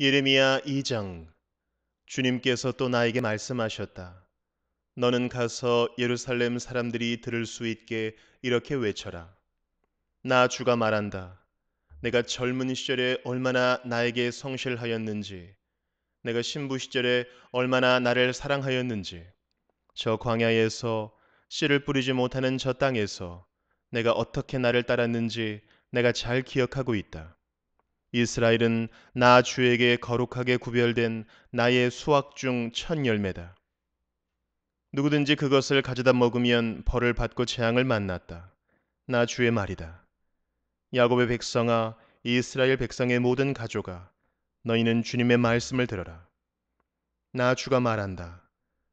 예레미야 2장 주님께서 또 나에게 말씀하셨다. 너는 가서 예루살렘 사람들이 들을 수 있게 이렇게 외쳐라. 나 주가 말한다. 내가 젊은 시절에 얼마나 나에게 성실하였는지, 내가 신부 시절에 얼마나 나를 사랑하였는지, 저 광야에서 씨를 뿌리지 못하는 저 땅에서 내가 어떻게 나를 따랐는지 내가 잘 기억하고 있다. 이스라엘은 나 주에게 거룩하게 구별된 나의 수확 중 첫 열매다. 누구든지 그것을 가져다 먹으면 벌을 받고 재앙을 만났다. 나 주의 말이다. 야곱의 백성아 이스라엘 백성의 모든 가족아 너희는 주님의 말씀을 들어라. 나 주가 말한다.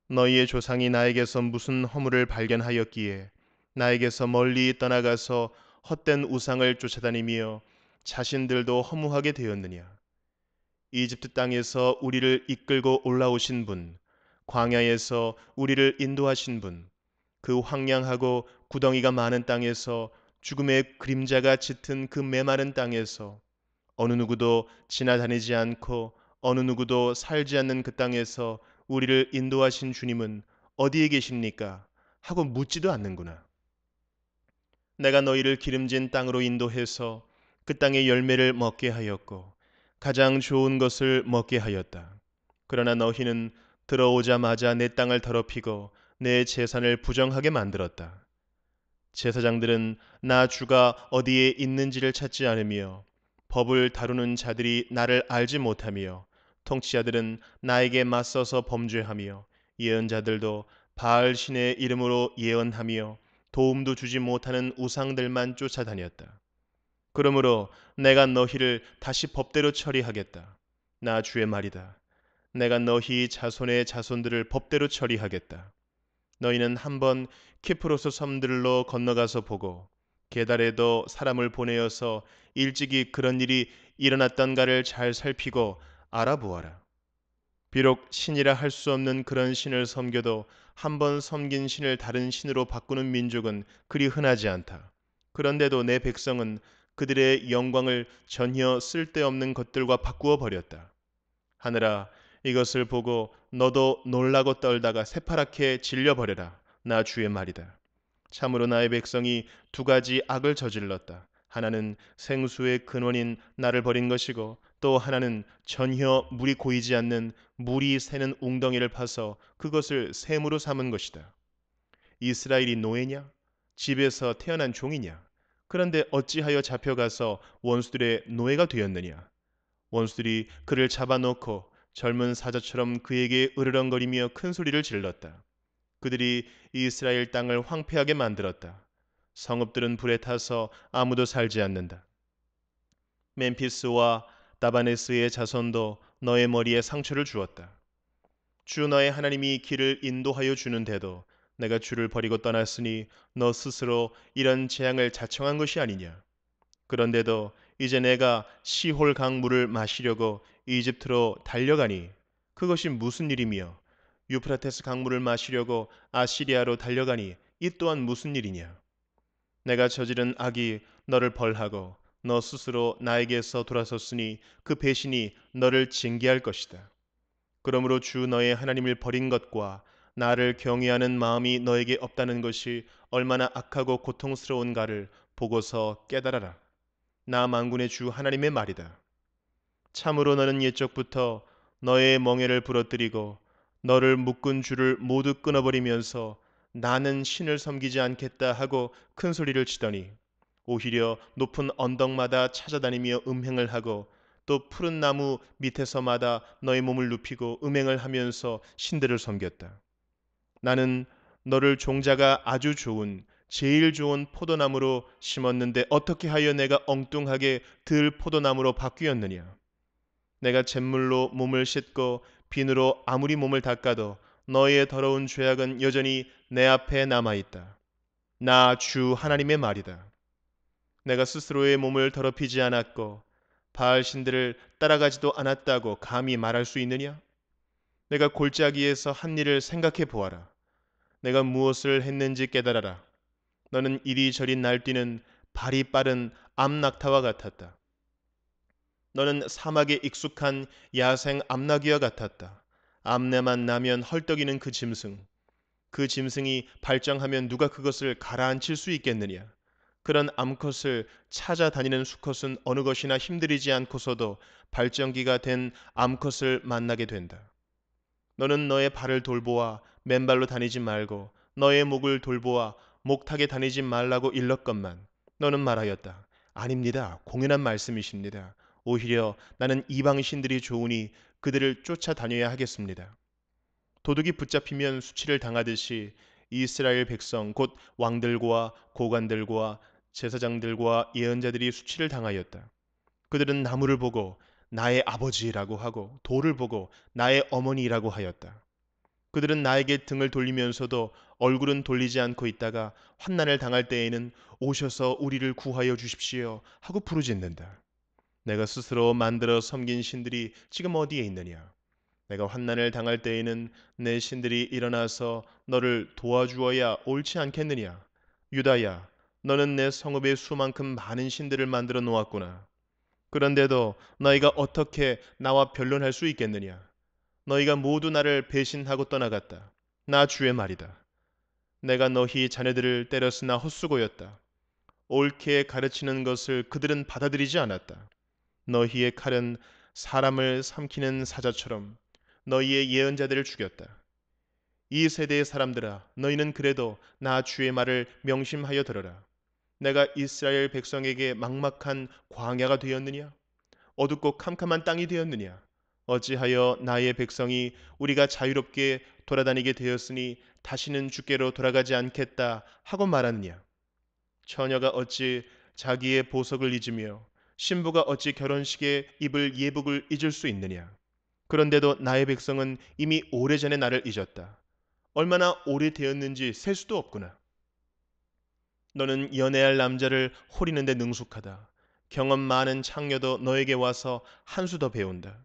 너희의 조상이 나에게서 무슨 허물을 발견하였기에 나에게서 멀리 떠나가서 헛된 우상을 쫓아다니며 자신들도 허무하게 되었느냐. 이집트 땅에서 우리를 이끌고 올라오신 분, 광야에서 우리를 인도하신 분, 그 황량하고 구덩이가 많은 땅에서 죽음의 그림자가 짙은 그 메마른 땅에서 어느 누구도 지나다니지 않고 어느 누구도 살지 않는 그 땅에서 우리를 인도하신 주님은 어디에 계십니까? 하고 묻지도 않는구나. 내가 너희를 기름진 땅으로 인도해서 그 땅의 열매를 먹게 하였고 가장 좋은 것을 먹게 하였다. 그러나 너희는 들어오자마자 내 땅을 더럽히고 내 재산을 부정하게 만들었다. 제사장들은 나 주가 어디에 있는지를 찾지 않으며 법을 다루는 자들이 나를 알지 못하며 통치자들은 나에게 맞서서 범죄하며 예언자들도 바알 신의 이름으로 예언하며 도움도 주지 못하는 우상들만 쫓아다녔다. 그러므로 내가 너희를 다시 법대로 처리하겠다. 나 주의 말이다. 내가 너희 자손의 자손들을 법대로 처리하겠다. 너희는 한번 키프로스 섬들로 건너가서 보고 계달에도 사람을 보내어서 일찍이 그런 일이 일어났던가를 잘 살피고 알아보아라. 비록 신이라 할 수 없는 그런 신을 섬겨도 한번 섬긴 신을 다른 신으로 바꾸는 민족은 그리 흔하지 않다. 그런데도 내 백성은 그들의 영광을 전혀 쓸데없는 것들과 바꾸어 버렸다. 하늘아, 이것을 보고 너도 놀라고 떨다가 새파랗게 질려버려라. 나 주의 말이다. 참으로 나의 백성이 두 가지 악을 저질렀다. 하나는 생수의 근원인 나를 버린 것이고 또 하나는 전혀 물이 고이지 않는 물이 새는 웅덩이를 파서 그것을 샘으로 삼은 것이다. 이스라엘이 노예냐? 집에서 태어난 종이냐? 그런데 어찌하여 잡혀가서 원수들의 노예가 되었느냐? 원수들이 그를 잡아놓고 젊은 사자처럼 그에게 으르렁거리며 큰 소리를 질렀다. 그들이 이스라엘 땅을 황폐하게 만들었다. 성읍들은 불에 타서 아무도 살지 않는다. 멤피스와 다바네스의 자손도 너의 머리에 상처를 주었다. 주 너의 하나님이 길을 인도하여 주는데도 내가 주를 버리고 떠났으니 너 스스로 이런 재앙을 자청한 것이 아니냐. 그런데도 이제 내가 시홀 강물을 마시려고 이집트로 달려가니 그것이 무슨 일이며 유프라테스 강물을 마시려고 아시리아로 달려가니 이 또한 무슨 일이냐. 내가 저지른 악이 너를 벌하고 너 스스로 나에게서 돌아섰으니 그 배신이 너를 징계할 것이다. 그러므로 주 너의 하나님을 버린 것과 나를 경외하는 마음이 너에게 없다는 것이 얼마나 악하고 고통스러운가를 보고서 깨달아라. 나 만군의 주 하나님의 말이다. 참으로 너는 옛적부터 너의 멍에를 부러뜨리고 너를 묶은 줄을 모두 끊어버리면서 나는 신을 섬기지 않겠다 하고 큰 소리를 치더니 오히려 높은 언덕마다 찾아다니며 음행을 하고 또 푸른 나무 밑에서마다 너의 몸을 눕히고 음행을 하면서 신들을 섬겼다. 나는 너를 종자가 아주 좋은 제일 좋은 포도나무로 심었는데 어떻게 하여 내가 엉뚱하게 들 포도나무로 바뀌었느냐? 내가 잿물로 몸을 씻고 비누로 아무리 몸을 닦아도 너의 더러운 죄악은 여전히 내 앞에 남아있다. 나 주 하나님의 말이다. 내가 스스로의 몸을 더럽히지 않았고 바알신들을 따라가지도 않았다고 감히 말할 수 있느냐? 내가 골짜기에서 한 일을 생각해 보아라. 내가 무엇을 했는지 깨달아라. 너는 이리저리 날뛰는 발이 빠른 암낙타와 같았다. 너는 사막에 익숙한 야생 암나귀와 같았다. 암내만 나면 헐떡이는 그 짐승. 그 짐승이 발장하면 누가 그것을 가라앉힐 수 있겠느냐. 그런 암컷을 찾아다니는 수컷은 어느 것이나 힘들이지 않고서도 발전기가 된 암컷을 만나게 된다. 너는 너의 발을 돌보아 맨발로 다니지 말고 너의 목을 돌보아 목탁에 다니지 말라고 일렀건만 너는 말하였다. 아닙니다. 공연한 말씀이십니다. 오히려 나는 이방신들이 좋으니 그들을 쫓아다녀야 하겠습니다. 도둑이 붙잡히면 수치를 당하듯이 이스라엘 백성 곧 왕들과 고관들과 제사장들과 예언자들이 수치를 당하였다. 그들은 나무를 보고 나의 아버지라고 하고 돌을 보고 나의 어머니라고 하였다. 그들은 나에게 등을 돌리면서도 얼굴은 돌리지 않고 있다가 환난을 당할 때에는 오셔서 우리를 구하여 주십시오 하고 부르짖는다. 내가 스스로 만들어 섬긴 신들이 지금 어디에 있느냐? 내가 환난을 당할 때에는 내 신들이 일어나서 너를 도와주어야 옳지 않겠느냐? 유다야, 너는 내 성읍의 수만큼 많은 신들을 만들어 놓았구나. 그런데도 너희가 어떻게 나와 변론할 수 있겠느냐? 너희가 모두 나를 배신하고 떠나갔다. 나 주의 말이다. 내가 너희 자네들을 때렸으나 헛수고였다. 옳게 가르치는 것을 그들은 받아들이지 않았다. 너희의 칼은 사람을 삼키는 사자처럼 너희의 예언자들을 죽였다. 이 세대의 사람들아, 너희는 그래도 나 주의 말을 명심하여 들어라. 내가 이스라엘 백성에게 막막한 광야가 되었느냐? 어둡고 캄캄한 땅이 되었느냐? 어찌하여 나의 백성이 우리가 자유롭게 돌아다니게 되었으니 다시는 주께로 돌아가지 않겠다 하고 말았느냐? 처녀가 어찌 자기의 보석을 잊으며 신부가 어찌 결혼식에 입을 예복을 잊을 수 있느냐? 그런데도 나의 백성은 이미 오래전에 나를 잊었다. 얼마나 오래되었는지 셀 수도 없구나. 너는 연애할 남자를 홀리는데 능숙하다. 경험 많은 창녀도 너에게 와서 한 수 더 배운다.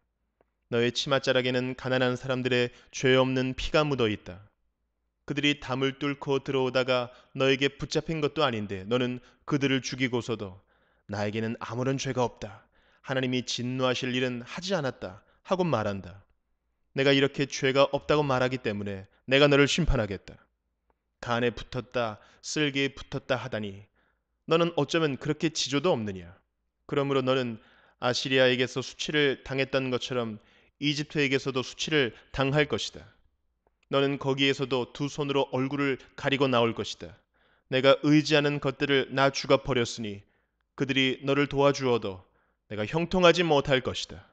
너의 치맛자락에는 가난한 사람들의 죄 없는 피가 묻어 있다. 그들이 담을 뚫고 들어오다가 너에게 붙잡힌 것도 아닌데 너는 그들을 죽이고서도 나에게는 아무런 죄가 없다. 하나님이 진노하실 일은 하지 않았다. 하고 말한다. 내가 이렇게 죄가 없다고 말하기 때문에 내가 너를 심판하겠다. 간에 붙었다, 쓸개에 붙었다 하다니 너는 어쩌면 그렇게 지조도 없느냐. 그러므로 너는 아시리아에게서 수치를 당했던 것처럼 이집트에게서도 수치를 당할 것이다. 너는 거기에서도 두 손으로 얼굴을 가리고 나올 것이다. 내가 의지하는 것들을 나 죽어 버렸으니 그들이 너를 도와주어도 내가 형통하지 못할 것이다.